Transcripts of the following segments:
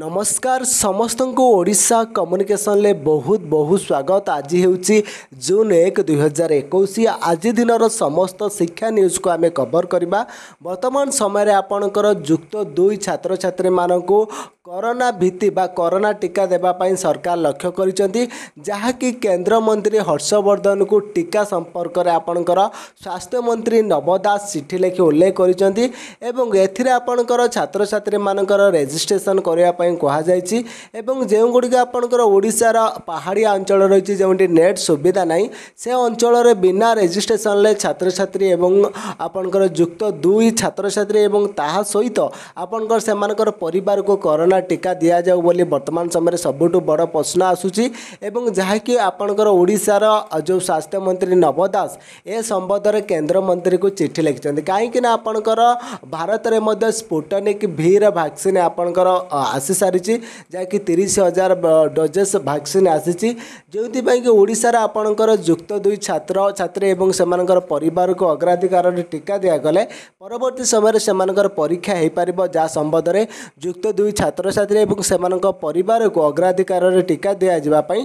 ନମସ୍କାର ସମସ୍ତଙ୍କୁ ଓଡ଼ିଶା କମ୍ୟୁନିକେସନରେ ବହୁତ ବହୁତ ସ୍ୱାଗତ ଆଜି ହେଉଛି ଜୁନ୍ ଏକ ଦୁଇହଜାର ଏକୋଇଶ ଆଜି ଦିନର ସମସ୍ତ ଶିକ୍ଷା ନ୍ୟୁଜ୍କୁ ଆମେ କଭର କରିବା ବର୍ତ୍ତମାନ ସମୟରେ ଆପଣଙ୍କର ଯୁକ୍ତ ଦୁଇ ଛାତ୍ରଛାତ୍ରୀମାନଙ୍କୁ କରୋନା ଭିତ୍ତି ବା କରୋନା ଟିକା ଦେବା ପାଇଁ ସରକାର ଲକ୍ଷ୍ୟ କରିଛନ୍ତି ଯାହାକି କେନ୍ଦ୍ରମନ୍ତ୍ରୀ ହର୍ଷବର୍ଦ୍ଧନଙ୍କୁ ଟିକା ସମ୍ପର୍କରେ ଆପଣଙ୍କର ସ୍ୱାସ୍ଥ୍ୟମନ୍ତ୍ରୀ ନବ ଦାସ ଚିଠି ଲେଖି ଉଲ୍ଲେଖ କରିଛନ୍ତି ଏବଂ ଏଥିରେ ଆପଣଙ୍କର ଛାତ୍ରଛାତ୍ରୀମାନଙ୍କର ରେଜିଷ୍ଟ୍ରେସନ କରିବା ପାଇଁ କୁହାଯାଇଛି ଏବଂ ଯେଉଁଗୁଡ଼ିକ ଆପଣଙ୍କର ଓଡ଼ିଶାର ପାହାଡ଼ିଆ ଅଞ୍ଚଳ ରହିଛି ଯେଉଁଠି ନେଟ୍ ସୁବିଧା ନାହିଁ ସେ ଅଞ୍ଚଳରେ ବିନା ରେଜିଷ୍ଟ୍ରେସନରେ ଛାତ୍ରଛାତ୍ରୀ ଏବଂ ଆପଣଙ୍କର ଯୁକ୍ତ ଦୁଇ ଛାତ୍ରଛାତ୍ରୀ ଏବଂ ତାହା ସହିତ ଆପଣଙ୍କର ସେମାନଙ୍କର ପରିବାରକୁ କରୋନା କରୋନା ଟୀକା ଦିଆଯାଉ ବୋଲି ବର୍ତ୍ତମାନ ସମୟରେ ସବୁଠୁ ବଡ଼ ପ୍ରଶ୍ନ ଆସୁଛି ଏବଂ ଯାହାକି ଆପଣଙ୍କର ଓଡ଼ିଶାର ଯେଉଁ ସ୍ୱାସ୍ଥ୍ୟମନ୍ତ୍ରୀ ନବ ଦାସ ଏ ସମ୍ବନ୍ଧରେ କେନ୍ଦ୍ରମନ୍ତ୍ରୀକୁ ଚିଠି ଲେଖିଛନ୍ତି କାହିଁକିନା ଆପଣଙ୍କର ଭାରତରେ ମଧ୍ୟ ସ୍ପୁଟନିକ୍ ଭିର ଭ୍ୟାକ୍ସିନ୍ ଆପଣଙ୍କର ଆସିସାରିଛି ଯାହାକି ତିରିଶ ହଜାର ଡୋଜେସ୍ ଭ୍ୟାକ୍ସିନ୍ ଆସିଛି ଯେଉଁଥିପାଇଁ କି ଓଡ଼ିଶାରେ ଆପଣଙ୍କର ଯୁକ୍ତ ଦୁଇ ଛାତ୍ର ଛାତ୍ରୀ ଏବଂ ସେମାନଙ୍କର ପରିବାରକୁ ଅଗ୍ରାଧିକାରରେ ଟିକା ଦିଆଗଲେ ପରବର୍ତ୍ତୀ ସମୟରେ ସେମାନଙ୍କର ପରୀକ୍ଷା ହୋଇପାରିବ ଯାହା ସମ୍ବନ୍ଧରେ ଯୁକ୍ତ ଦୁଇ ଛାତ୍ର ଛାତ୍ରଛାତ୍ରୀ ଏବଂ ସେମାନଙ୍କ ପରିବାରକୁ ଅଗ୍ରାଧିକାରରେ ଟିକା ଦିଆଯିବା ପାଇଁ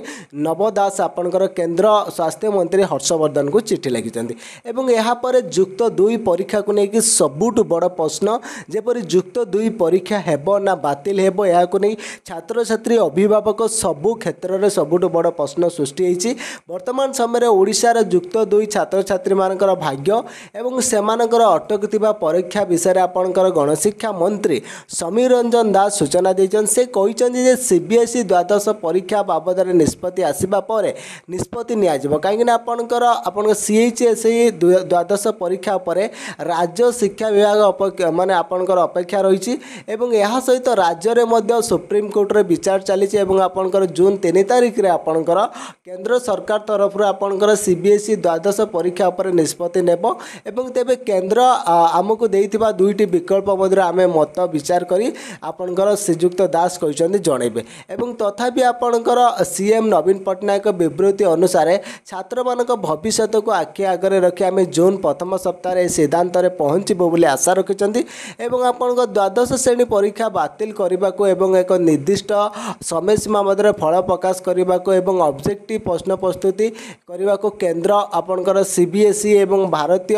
ନବ ଦାସ ଆପଣଙ୍କର କେନ୍ଦ୍ର ସ୍ୱାସ୍ଥ୍ୟମନ୍ତ୍ରୀ ହର୍ଷବର୍ଦ୍ଧନଙ୍କୁ ଚିଠି ଲେଖିଛନ୍ତି ଏବଂ ଏହାପରେ ଯୁକ୍ତ ଦୁଇ ପରୀକ୍ଷାକୁ ନେଇକି ସବୁଠୁ ବଡ଼ ପ୍ରଶ୍ନ ଯେପରି ଯୁକ୍ତ ଦୁଇ ପରୀକ୍ଷା ହେବ ନା ବାତିଲ ହେବ ଏହାକୁ ନେଇ ଛାତ୍ରଛାତ୍ରୀ ଅଭିଭାବକ ସବୁ କ୍ଷେତ୍ରରେ ସବୁଠୁ ବଡ଼ ପ୍ରଶ୍ନ ସୃଷ୍ଟି ହୋଇଛି ବର୍ତ୍ତମାନ ସମୟରେ ଓଡ଼ିଶାର ଯୁକ୍ତ ଦୁଇ ଛାତ୍ରଛାତ୍ରୀମାନଙ୍କର ଭାଗ୍ୟ ଏବଂ ସେମାନଙ୍କର ଅଟକିଥିବା ପରୀକ୍ଷା ବିଷୟରେ ଆପଣଙ୍କର ଗଣଶିକ୍ଷା ମନ୍ତ୍ରୀ ସମୀର ରଞ୍ଜନ ଦାସ ସୂଚନା ସୂଚନା ଦେଇଛନ୍ତି ସେ କହିଛନ୍ତି ଯେ ସିବିଏସ୍ଇ ଦ୍ୱାଦଶ ପରୀକ୍ଷା ବାବଦରେ ନିଷ୍ପତ୍ତି ଆସିବା ପରେ ନିଷ୍ପତ୍ତି ନିଆଯିବ କାହିଁକିନା ଆପଣଙ୍କର ଆପଣଙ୍କ ସି ଏଚ୍ ଏସ୍ ଇ ଦ୍ୱାଦଶ ପରୀକ୍ଷା ଉପରେ ରାଜ୍ୟ ଶିକ୍ଷା ବିଭାଗ ମାନେ ଆପଣଙ୍କର ଅପେକ୍ଷା ରହିଛି ଏବଂ ଏହା ସହିତ ରାଜ୍ୟରେ ମଧ୍ୟ ସୁପ୍ରିମକୋର୍ଟରେ ବିଚାର ଚାଲିଛି ଏବଂ ଆପଣଙ୍କର ଜୁନ୍ ତିନି ତାରିଖରେ ଆପଣଙ୍କର କେନ୍ଦ୍ର ସରକାର ତରଫରୁ ଆପଣଙ୍କର ସିବିଏସ୍ଇ ଦ୍ୱାଦଶ ପରୀକ୍ଷା ଉପରେ ନିଷ୍ପତ୍ତି ନେବ ଏବଂ ତେବେ କେନ୍ଦ୍ର ଆମକୁ ଦେଇଥିବା ଦୁଇଟି ବିକଳ୍ପ ମଧ୍ୟରେ ଆମେ ମତ ବିଚାର କରି ଆପଣଙ୍କର ସି ଶ୍ରୀଯୁକ୍ତ ଦାସ କହିଛନ୍ତି ଜଣେଇବେ ଏବଂ ତଥାପି ଆପଣଙ୍କର ସିଏମ୍ ନବୀନ ପଟ୍ଟନାୟକ ବିବୃତ୍ତି ଅନୁସାରେ ଛାତ୍ରମାନଙ୍କ ଭବିଷ୍ୟତକୁ ଆଖି ଆଗରେ ରଖି ଆମେ ଜୁନ୍ ପ୍ରଥମ ସପ୍ତାହରେ ଏହି ସିଦ୍ଧାନ୍ତରେ ପହଞ୍ଚିବୁ ବୋଲି ଆଶା ରଖିଛନ୍ତି ଏବଂ ଆପଣଙ୍କ ଦ୍ୱାଦଶ ଶ୍ରେଣୀ ପରୀକ୍ଷା ବାତିଲ କରିବାକୁ ଏବଂ ଏକ ନିର୍ଦ୍ଦିଷ୍ଟ ସମୟ ସୀମା ମଧ୍ୟରେ ଫଳ ପ୍ରକାଶ କରିବାକୁ ଏବଂ ଅବଜେକ୍ଟିଭ୍ ପ୍ରଶ୍ନ ପ୍ରସ୍ତୁତି କରିବାକୁ କେନ୍ଦ୍ର ଆପଣଙ୍କର ସି ବି ଏସ୍ ଇ ଏବଂ ଭାରତୀୟ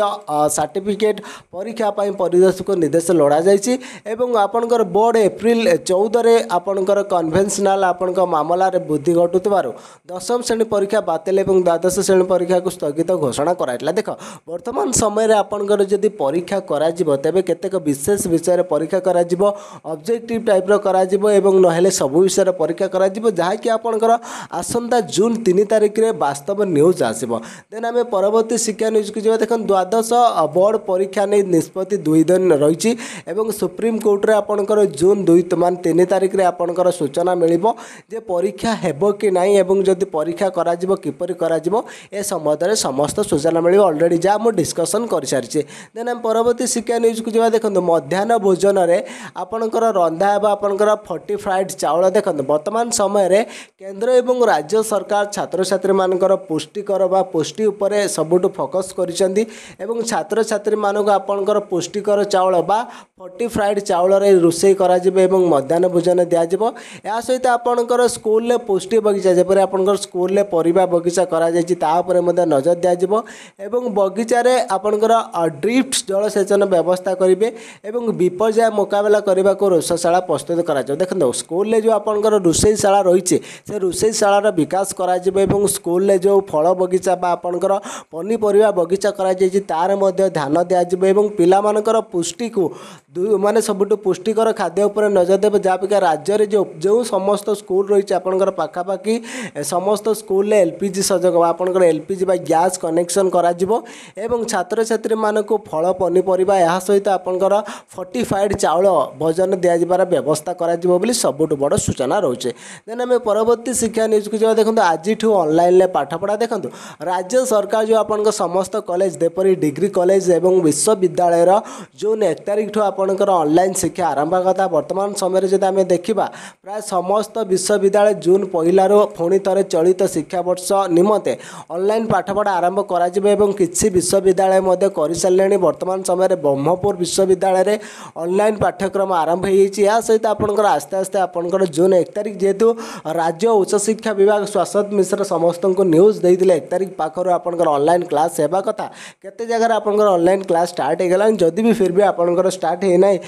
ସାର୍ଟିଫିକେଟ୍ ପରୀକ୍ଷା ପାଇଁ ପରିଦର୍ଶକ ନିର୍ଦ୍ଦେଶ ଲଢ଼ାଯାଇଛି ଏବଂ ଆପଣଙ୍କର ବୋର୍ଡ଼ ଏପ୍ରିଲ ଚଉଦରେ ଆପଣଙ୍କର କନଭେନ୍ସନାଲ୍ ଆପଣଙ୍କ ମାମଲାରେ ବୃଦ୍ଧି ଘଟୁଥିବାରୁ ଦଶମ ଶ୍ରେଣୀ ପରୀକ୍ଷା ବାତିଲ ଏବଂ ଦ୍ୱାଦଶ ଶ୍ରେଣୀ ପରୀକ୍ଷାକୁ ସ୍ଥଗିତ ଘୋଷଣା କରାଯାଇଥିଲା ଦେଖ ବର୍ତ୍ତମାନ ସମୟରେ ଆପଣଙ୍କର ଯଦି ପରୀକ୍ଷା କରାଯିବ ତେବେ କେତେକ ବିଶେଷ ବିଷୟରେ ପରୀକ୍ଷା କରାଯିବ ଅବଜେକ୍ଟିଭ୍ ଟାଇପ୍ର କରାଯିବ ଏବଂ ନହେଲେ ସବୁ ବିଷୟରେ ପରୀକ୍ଷା କରାଯିବ ଯାହାକି ଆପଣଙ୍କର ଆସନ୍ତା ଜୁନ୍ ତିନି ତାରିଖରେ ବାସ୍ତବ ନ୍ୟୁଜ୍ ଆସିବ ଦେନ୍ ଆମେ ପରବର୍ତ୍ତୀ ଶିକ୍ଷା ନ୍ୟୁଜ୍କୁ ଯିବା ଦେଖନ୍ତୁ ଦ୍ୱାଦଶ ବୋର୍ଡ଼ ପରୀକ୍ଷା ନେଇ ନିଷ୍ପତ୍ତି ଦୁଇ ଦିନ ରହିଛି ଏବଂ ସୁପ୍ରିମକୋର୍ଟରେ ଆପଣଙ୍କର ଜୁନ୍ ଦୁଇ ମାନେ ତିନି ତାରିଖରେ ଆପଣଙ୍କର ସୂଚନା ମିଳିବ ଯେ ପରୀକ୍ଷା ହେବ କି ନାହିଁ ଏବଂ ଯଦି ପରୀକ୍ଷା କରାଯିବ କିପରି କରାଯିବ ଏ ସମ୍ବନ୍ଧରେ ସମସ୍ତ ସୂଚନା ମିଳିବ ଅଲରେଡ଼ି ଯାହା ମୁଁ ଡିସ୍କସନ୍ କରିସାରିଛି ଦେନ୍ ଆମେ ପରବର୍ତ୍ତୀ ଶିକ୍ଷା ନ୍ୟୁଜ୍କୁ ଯିବା ଦେଖନ୍ତୁ ମଧ୍ୟାହ୍ନ ଭୋଜନରେ ଆପଣଙ୍କର ରନ୍ଧା ହେବ ଆପଣଙ୍କର ଫର୍ଟି ଫ୍ରାଏଡ଼୍ ଚାଉଳ ଦେଖନ୍ତୁ ବର୍ତ୍ତମାନ ସମୟରେ କେନ୍ଦ୍ର ଏବଂ ରାଜ୍ୟ ସରକାର ଛାତ୍ରଛାତ୍ରୀମାନଙ୍କର ପୁଷ୍ଟିକର ବା ପୁଷ୍ଟି ଉପରେ ସବୁଠୁ ଫୋକସ୍ କରିଛନ୍ତି ଏବଂ ଛାତ୍ରଛାତ୍ରୀମାନଙ୍କୁ ଆପଣଙ୍କର ପୁଷ୍ଟିକର ଚାଉଳ ବା ଫର୍ଟି ଫ୍ରାଏଡ଼୍ ଚାଉଳରେ ରୋଷେଇ କରାଯିବ ଏବଂ ମଧ୍ୟାହ୍ନ ଭୋଜନ ଦିଆଯିବ ଏହା ସହିତ ଆପଣଙ୍କର ସ୍କୁଲରେ ପୁଷ୍ଟି ବଗିଚା ଯେପରି ଆପଣଙ୍କର ସ୍କୁଲରେ ପରିବା ବଗିଚା କରାଯାଇଛି ତା ଉପରେ ମଧ୍ୟ ନଜର ଦିଆଯିବ ଏବଂ ବଗିଚାରେ ଆପଣଙ୍କର ଡ୍ରିପ୍ଟ ଜଳସେଚନ ବ୍ୟବସ୍ଥା କରିବେ ଏବଂ ବିପର୍ଯ୍ୟୟ ମୁକାବିଲା କରିବାକୁ ରୋଷଶାଳା ପ୍ରସ୍ତୁତ କରାଯିବ ଦେଖନ୍ତୁ ସ୍କୁଲରେ ଯେଉଁ ଆପଣଙ୍କର ରୋଷେଇ ଶାଳା ରହିଛି ସେ ରୋଷେଇ ଶାଳାର ବିକାଶ କରାଯିବ ଏବଂ ସ୍କୁଲରେ ଯେଉଁ ଫଳ ବଗିଚା ବା ଆପଣଙ୍କର ପନିପରିବା ବଗିଚା କରାଯାଇଛି ତା'ର ମଧ୍ୟ ଧ୍ୟାନ ଦିଆଯିବ ଏବଂ ପିଲାମାନଙ୍କର ପୁଷ୍ଟିକୁ ମାନେ ସବୁଠୁ ପୁଷ୍ଟିକର ଖାଦ୍ୟ ଉପରେ ନଜର ଦେବ ଯାହାପାଖେ ରାଜ୍ୟରେ ଯେଉଁ ଯେଉଁ ସମସ୍ତ ସ୍କୁଲ୍ ରହିଛି ଆପଣଙ୍କର ପାଖାପାଖି ସମସ୍ତ ସ୍କୁଲରେ ଏଲ୍ ପି ଜି ସଂଯୋଗ ବା ଆପଣଙ୍କର ଏଲ୍ ପି ଜି ବା ଗ୍ୟାସ୍ କନେକ୍ସନ୍ କରାଯିବ ଏବଂ ଛାତ୍ରଛାତ୍ରୀମାନଙ୍କୁ ଫଳ ପନିପରିବା ଏହା ସହିତ ଆପଣଙ୍କର ଫର୍ଟିଫାଏଡ଼୍ ଚାଉଳ ଭୋଜନ ଦିଆଯିବାର ବ୍ୟବସ୍ଥା କରାଯିବ ବୋଲି ସବୁଠୁ ବଡ଼ ସୂଚନା ରହୁଛି ଦେନ୍ ଆମେ ପରବର୍ତ୍ତୀ ଶିକ୍ଷା ନ୍ୟୁଜ୍କୁ ଯିବା ଦେଖନ୍ତୁ ଆଜିଠୁ ଅନଲାଇନ୍ରେ ପାଠପଢ଼ା ଦେଖନ୍ତୁ ରାଜ୍ୟ ସରକାର ଯେଉଁ ଆପଣଙ୍କ ସମସ୍ତ କଲେଜ ଯେପରି ଡିଗ୍ରୀ କଲେଜ ଏବଂ ବିଶ୍ୱବିଦ୍ୟାଳୟର ଯେଉଁ ଏକ ତାରିଖଠୁ ଆପଣଙ୍କର ଅନଲାଇନ୍ ଶିକ୍ଷା ଆରମ୍ଭ କଥା ବର୍ତ୍ତମାନ ସମୟରେ যদি ଆମେ ଦେଖିବା ପ୍ରାୟ ସମସ୍ତ ବିଶ୍ୱବିଦ୍ୟାଳୟ ଜୁନ୍ ପହିଲାରୁ ପୁଣି ଥରେ ଚଳିତ ଶିକ୍ଷାବର୍ଷ ନିମନ୍ତେ ଅନଲାଇନ୍ ପାଠପଢ଼ା ଆରମ୍ଭ କରାଯିବ ଏବଂ କିଛି ବିଶ୍ୱବିଦ୍ୟାଳୟ ମଧ୍ୟ କରିସାରିଲେଣି ବର୍ତ୍ତମାନ ସମୟରେ ବ୍ରହ୍ମପୁର ବିଶ୍ୱବିଦ୍ୟାଳୟରେ ଅନଲାଇନ୍ ପାଠ୍ୟକ୍ରମ ଆରମ୍ଭ ହୋଇଯାଇଛି ଏହା ସହିତ ଆପଣଙ୍କର ଆସ୍ତେ ଆସ୍ତେ ଆପଣଙ୍କର ଜୁନ୍ ଏକ ତାରିଖ ଯେହେତୁ ରାଜ୍ୟ ଉଚ୍ଚଶିକ୍ଷା ବିଭାଗ ଶ୍ୱାସତ ମିଶ୍ର ସମସ୍ତଙ୍କୁ ନ୍ୟୁଜ୍ ଦେଇଥିଲେ ଏକ ତାରିଖ ପାଖରୁ ଆପଣଙ୍କର ଅନଲାଇନ୍ କ୍ଲାସ୍ ହେବା କଥା କେତେ ଜାଗାରେ ଆପଣଙ୍କର ଅନଲାଇନ୍ କ୍ଲାସ୍ ଷ୍ଟାର୍ଟ ହୋଇଗଲାଣି ଯଦି ବି ଫିର୍ ବି ଆପଣଙ୍କର ଷ୍ଟାର୍ଟ ହୋଇନାହିଁ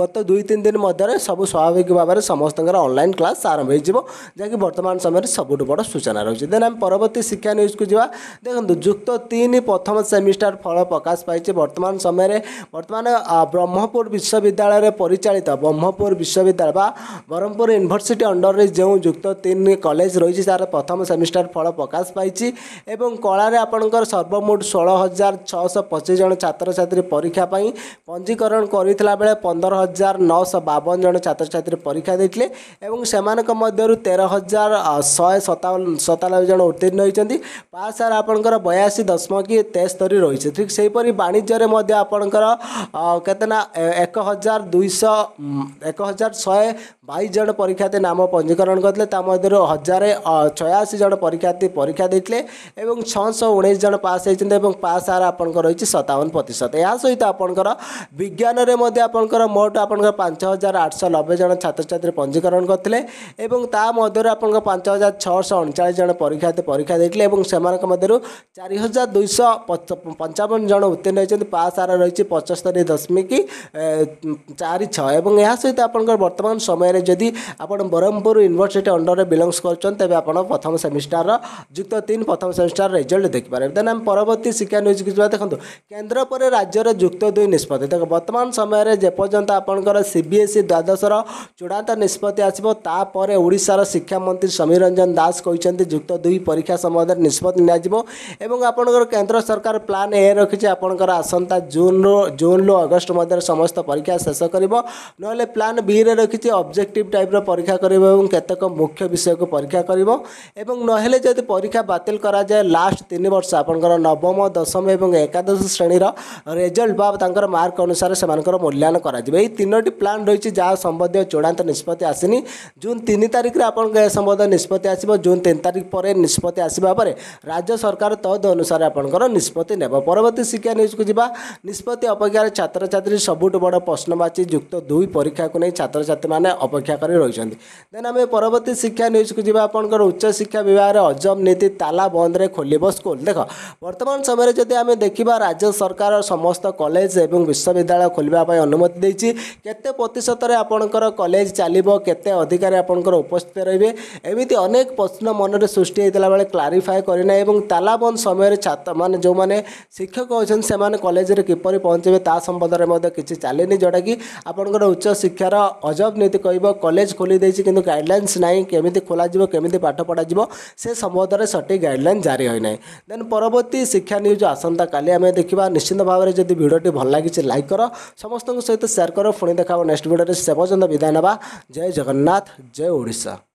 ଗତ ଦୁଇ ତିନି ଦିନ ମଧ୍ୟରେ ସବୁ ସ୍ୱାଭାବିକ ଭାବରେ ସମସ୍ତଙ୍କର ଅନଲାଇନ୍ କ୍ଲାସ୍ ଆରମ୍ଭ ହୋଇଯିବ ଯାହାକି ବର୍ତ୍ତମାନ ସମୟରେ ସବୁଠୁ ବଡ଼ ସୂଚନା ରହୁଛି ଦେନ୍ ଆମେ ପରବର୍ତ୍ତୀ ଶିକ୍ଷା ନ୍ୟୁଜ୍କୁ ଯିବା ଦେଖନ୍ତୁ ଯୁକ୍ତ ତିନି ପ୍ରଥମ ସେମିଷ୍ଟାର ଫଳ ପ୍ରକାଶ ପାଇଛି ବର୍ତ୍ତମାନ ସମୟରେ ବର୍ତ୍ତମାନ ବ୍ରହ୍ମପୁର ବିଶ୍ୱବିଦ୍ୟାଳୟରେ ପରିଚାଳିତ ବ୍ରହ୍ମପୁର ବିଶ୍ୱବିଦ୍ୟାଳୟ ବା ବ୍ରହ୍ମପୁର ୟୁନିଭର୍ସିଟି ଅଣ୍ଡରରେ ଯେଉଁ ଯୁକ୍ତ ତିନି କଲେଜ ରହିଛି ତା'ର ପ୍ରଥମ ସେମିଷ୍ଟାର ଫଳ ପ୍ରକାଶ ପାଇଛି ଏବଂ କଳାରେ ଆପଣଙ୍କର ସର୍ବମୋଟ ଷୋହଳ ହଜାର ଛଅଶହ ପଚିଶ ଜଣ ଛାତ୍ରଛାତ୍ରୀ ପରୀକ୍ଷା ପାଇଁ ପଞ୍ଜୀକରଣ କରିଥିଲା ବେଳେ ପନ୍ଦର ହଜାର ନଅଶହ ବାବନ ଜଣ ଛାତ୍ର ଛାତ୍ରଛାତ୍ରୀ ପରୀକ୍ଷା ଦେଇଥିଲେ ଏବଂ ସେମାନଙ୍କ ମଧ୍ୟରୁ ତେର ହଜାର ଶହେ ସତାବନ ସତାନବେ ଜଣ ଉତ୍ତୀର୍ଣ୍ଣ ହୋଇଛନ୍ତି ପାସ୍ ସାର୍ ଆପଣଙ୍କର ବୟାଅଶୀ ଦଶମ କି ତେସ୍ତରୀ ରହିଛି ଠିକ୍ ସେହିପରି ବାଣିଜ୍ୟରେ ମଧ୍ୟ ଆପଣଙ୍କର କେତେ ନା ଏକ ହଜାର ଦୁଇଶହ ଏକ ହଜାର ଶହେ ବାଇଶ ଜଣ ପରୀକ୍ଷାର୍ଥୀ ନାମ ପଞ୍ଜୀକରଣ କରିଥିଲେ ତା ମଧ୍ୟରୁ ହଜାରେ ଛୟାଅଶୀ ଜଣ ପରୀକ୍ଷାର୍ଥୀ ପରୀକ୍ଷା ଦେଇଥିଲେ ଏବଂ ଛଅଶହ ଉଣେଇଶ ଜଣ ପାସ୍ ହୋଇଛନ୍ତି ଏବଂ ପାସ୍ ସାର୍ ଆପଣଙ୍କର ରହିଛି ସତାବନ ପ୍ରତିଶତ ଏହା ସହିତ ଆପଣଙ୍କର ବିଜ୍ଞାନରେ ମଧ୍ୟ ଆପଣଙ୍କର ମୋଟ ଆପଣଙ୍କର ପାଞ୍ଚ ହଜାର ଆଠଶହ ନବେ ନବେ ଜଣ ଛାତ୍ରଛାତ୍ରୀ ପଞ୍ଜୀକରଣ କରିଥିଲେ ଏବଂ ତା ମଧ୍ୟରୁ ଆପଣଙ୍କ ପାଞ୍ଚ ହଜାର ଛଅଶହ ଅଣଚାଳିଶ ଜଣ ପରୀକ୍ଷାର୍ଥୀ ପରୀକ୍ଷା ଦେଇଥିଲେ ଏବଂ ସେମାନଙ୍କ ମଧ୍ୟରୁ ଚାରି ହଜାର ଦୁଇଶହ ପଞ୍ଚାବନ ଜଣ ଉତ୍ତୀର୍ଣ୍ଣ ହୋଇଛନ୍ତି ପାସ୍ ହାର ରହିଛି ପଞ୍ଚସ୍ତରୀ ଦଶମିକ ଚାରି ଛଅ ଏବଂ ଏହା ସହିତ ଆପଣଙ୍କର ବର୍ତ୍ତମାନ ସମୟରେ ଯଦି ଆପଣ ବ୍ରହ୍ମପୁର ୟୁନିଭର୍ସିଟି ଅଣ୍ଡରରେ ବିଲଙ୍ଗସ୍ କରୁଛନ୍ତି ତେବେ ଆପଣ ପ୍ରଥମ ସେମିଷ୍ଟାରର ଯୁକ୍ତ ତିନି ପ୍ରଥମ ସେମିଷ୍ଟାର ରେଜଲ୍ଟ ଦେଖିପାରିବେ ଦେନ୍ ଆମେ ପରବର୍ତ୍ତୀ ଶିକ୍ଷା ନ୍ୟୁଜ୍କୁ ଯିବା ଦେଖନ୍ତୁ କେନ୍ଦ୍ର ପରେ ରାଜ୍ୟର ଯୁକ୍ତ ଦୁଇ ନିଷ୍ପତ୍ତି ଦେଖ ବର୍ତ୍ତମାନ ସମୟରେ ଯେପର୍ଯ୍ୟନ୍ତ ଆପଣଙ୍କର ସିବିଏସ୍ଇ ଦ୍ୱାଦଶର ଚୂଡ଼ାନ୍ତ ନିଷ୍ପତ୍ତି ଆସିବ ତାପରେ ଓଡ଼ିଶାର ଶିକ୍ଷାମନ୍ତ୍ରୀ ସମୀର ରଞ୍ଜନ ଦାସ କହିଛନ୍ତି ଯୁକ୍ତ ଦୁଇ ପରୀକ୍ଷା ସମ୍ବନ୍ଧରେ ନିଷ୍ପତ୍ତି ନିଆଯିବ ଏବଂ ଆପଣଙ୍କର କେନ୍ଦ୍ର ସରକାର ପ୍ଲାନ୍ ଏ ରଖିଛି ଆପଣଙ୍କର ଆସନ୍ତା ଜୁନ୍ରୁ ଜୁନ୍ରୁ ଅଗଷ୍ଟ ମଧ୍ୟରେ ସମସ୍ତ ପରୀକ୍ଷା ଶେଷ କରିବ ନହେଲେ ପ୍ଲାନ୍ ବିରେ ରଖିଛି ଅବଜେକ୍ଟିଭ୍ ଟାଇପ୍ର ପରୀକ୍ଷା କରିବ ଏବଂ କେତେକ ମୁଖ୍ୟ ବିଷୟକୁ ପରୀକ୍ଷା କରିବ ଏବଂ ନହେଲେ ଯଦି ପରୀକ୍ଷା ବାତିଲ କରାଯାଏ ଲାଷ୍ଟ ତିନି ବର୍ଷ ଆପଣଙ୍କର ନବମ ଦଶମ ଏବଂ ଏକାଦଶ ଶ୍ରେଣୀର ରେଜଲ୍ଟ ବା ତାଙ୍କର ମାର୍କ ଅନୁସାରେ ସେମାନଙ୍କର ମୂଲ୍ୟାୟନ କରାଯିବ ଏହି ତିନୋଟି ପ୍ଲାନ୍ ରହିଛି ଯାହା ସମ୍ବନ୍ଧ ମଧ୍ୟ ଚୂଡ଼ାନ୍ତ ନିଷ୍ପତ୍ତି ଆସିନି ଜୁନ୍ ତିନି ତାରିଖରେ ଆପଣଙ୍କ ଏ ସମ୍ବନ୍ଧ ନିଷ୍ପତ୍ତି ଆସିବ ଜୁନ୍ ତିନି ତାରିଖ ପରେ ନିଷ୍ପତ୍ତି ଆସିବା ପରେ ରାଜ୍ୟ ସରକାର ତଦ ଅନୁସାରେ ଆପଣଙ୍କର ନିଷ୍ପତ୍ତି ନେବ ପରବର୍ତ୍ତୀ ଶିକ୍ଷା ନ୍ୟୁଜ୍କୁ ଯିବା ନିଷ୍ପତ୍ତି ଅପେକ୍ଷାରେ ଛାତ୍ରଛାତ୍ରୀ ସବୁଠୁ ବଡ଼ ପ୍ରଶ୍ନବାଚୀ ଯୁକ୍ତ ଦୁଇ ପରୀକ୍ଷାକୁ ନେଇ ଛାତ୍ରଛାତ୍ରୀମାନେ ଅପେକ୍ଷା କରି ରହିଛନ୍ତି ଦେନ୍ ଆମେ ପରବର୍ତ୍ତୀ ଶିକ୍ଷା ନ୍ୟୁଜ୍କୁ ଯିବା ଆପଣଙ୍କର ଉଚ୍ଚଶିକ୍ଷା ବିଭାଗରେ ଅଜମ ନୀତି ତାଲା ବନ୍ଦରେ ଖୋଲିବ ସ୍କୁଲ ଦେଖ ବର୍ତ୍ତମାନ ସମୟରେ ଯଦି ଆମେ ଦେଖିବା ରାଜ୍ୟ ସରକାର ସମସ୍ତ କଲେଜ ଏବଂ ବିଶ୍ୱବିଦ୍ୟାଳୟ ଖୋଲିବା ପାଇଁ ଅନୁମତି ଦେଇଛି କେତେ ପ୍ରତିଶତରେ ଆପଣଙ୍କର ଆପଣଙ୍କର କଲେଜ ଚାଲିବ କେତେ ଅଧିକାରୀ ଆପଣଙ୍କର ଉପସ୍ଥିତ ରହିବେ ଏମିତି ଅନେକ ପ୍ରଶ୍ନ ମନରେ ସୃଷ୍ଟି ହୋଇଥିଲା ବେଳେ କ୍ଲାରିଫାଏ କରିନାହିଁ ଏବଂ ତାଲାବନ୍ଦ ସମୟରେ ଛାତ୍ର ମାନେ ଯେଉଁମାନେ ଶିକ୍ଷକ ଅଛନ୍ତି ସେମାନେ କଲେଜରେ କିପରି ପହଞ୍ଚିବେ ତା ସମ୍ବନ୍ଧରେ ମଧ୍ୟ କିଛି ଚାଲିନି ଯେଉଁଟାକି ଆପଣଙ୍କର ଉଚ୍ଚ ଶିକ୍ଷାର ଅଜବ ନୀତି କହିବ କଲେଜ ଖୋଲି ଦେଇଛି କିନ୍ତୁ ଗାଇଡ଼ଲାଇନ୍ସ ନାହିଁ କେମିତି ଖୋଲାଯିବ କେମିତି ପାଠ ପଢ଼ାଯିବ ସେ ସମ୍ବନ୍ଧରେ ସଠିକ୍ ଗାଇଡ଼ଲାଇନ୍ ଜାରି ହୋଇନାହିଁ ଦେନ୍ ପରବର୍ତ୍ତୀ ଶିକ୍ଷା ନ୍ୟୁଜ୍ ଆସନ୍ତାକାଲି ଆମେ ଦେଖିବା ନିଶ୍ଚିନ୍ତ ଭାବରେ ଯଦି ଭିଡ଼ିଓଟି ଭଲ ଲାଗିଛି ଲାଇକ୍ କର ସମସ୍ତଙ୍କ ସହିତ ସେୟାର କର ପୁଣି ଦେଖା ହେବ ନେକ୍ସଟ ଭିଡ଼ିଓରେ ସେ ପର୍ଯ୍ୟନ୍ତ विदाय नवा जय जगन्नाथ जय उड़ीसा